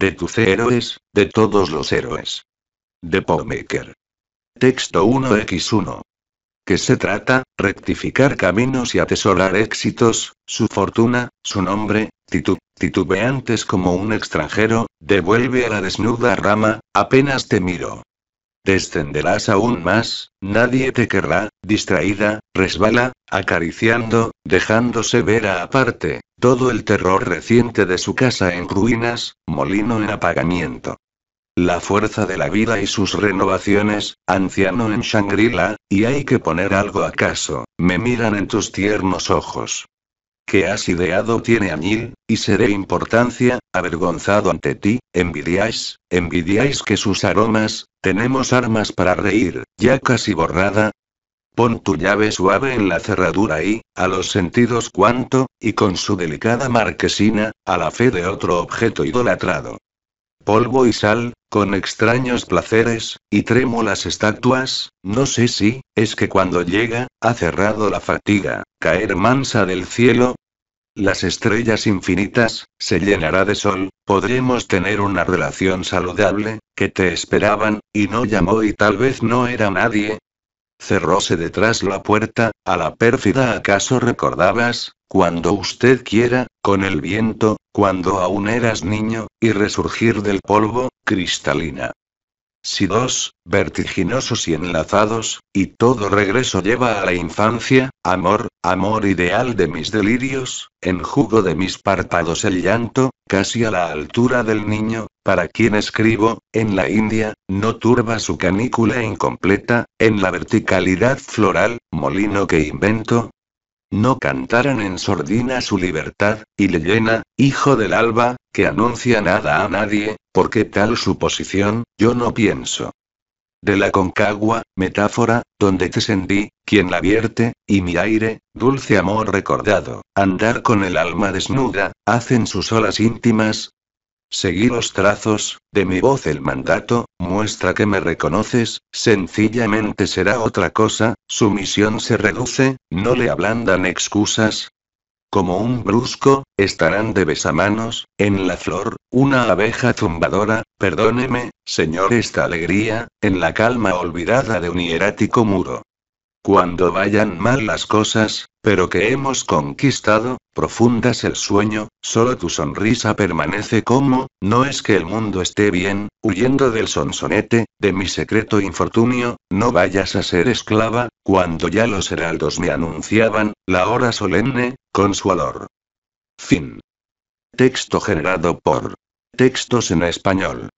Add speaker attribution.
Speaker 1: De tus héroes, de todos los héroes. De Pomaker. Texto 1x1. ¿Qué se trata? Rectificar caminos y atesorar éxitos, su fortuna, su nombre, titubeantes como un extranjero, devuelve a la desnuda rama, apenas te miro. Descenderás aún más, nadie te querrá, distraída, resbala, acariciando, dejándose ver a aparte, todo el terror reciente de su casa en ruinas, molino en apagamiento. La fuerza de la vida y sus renovaciones, anciano en Shangri-La, y hay que poner algo acaso, me miran en tus tiernos ojos. ¿Qué has ideado tiene añil, y seré importancia, avergonzado ante ti, envidiáis, envidiáis que sus aromas, tenemos armas para reír, ya casi borrada, Pon tu llave suave en la cerradura y, a los sentidos cuanto, y con su delicada marquesina, a la fe de otro objeto idolatrado. Polvo y sal, con extraños placeres, y trémulas estatuas, no sé si, es que cuando llega, ha cerrado la fatiga, caer mansa del cielo. Las estrellas infinitas, se llenará de sol, podremos tener una relación saludable, que te esperaban, y no llamó y tal vez no era nadie, Cerróse detrás la puerta, a la pérfida acaso recordabas, cuando usted quiera, con el viento, cuando aún eras niño, y resurgir del polvo, cristalina. Si dos, vertiginosos y enlazados, y todo regreso lleva a la infancia, amor, amor ideal de mis delirios, en jugo de mis párpados el llanto, casi a la altura del niño, para quien escribo, en la India, no turba su canícula incompleta, en la verticalidad floral, molino que invento. No cantaran en sordina su libertad, y le llena, hijo del alba, que anuncia nada a nadie, porque tal suposición, yo no pienso. De la concagua, metáfora, donde te sentí, quien la vierte, y mi aire, dulce amor recordado, andar con el alma desnuda, hacen sus olas íntimas, Seguí los trazos, de mi voz el mandato, muestra que me reconoces, sencillamente será otra cosa, su misión se reduce, no le ablandan excusas. Como un brusco, estarán de besamanos, en la flor, una abeja zumbadora, perdóneme, señor, esta alegría, en la calma olvidada de un hierático muro. Cuando vayan mal las cosas, pero que hemos conquistado, profundas el sueño, solo tu sonrisa permanece como, no es que el mundo esté bien, huyendo del sonsonete, de mi secreto infortunio, no vayas a ser esclava, cuando ya los heraldos me anunciaban, la hora solemne, con su olor. Fin. Texto generado por Textos en Español.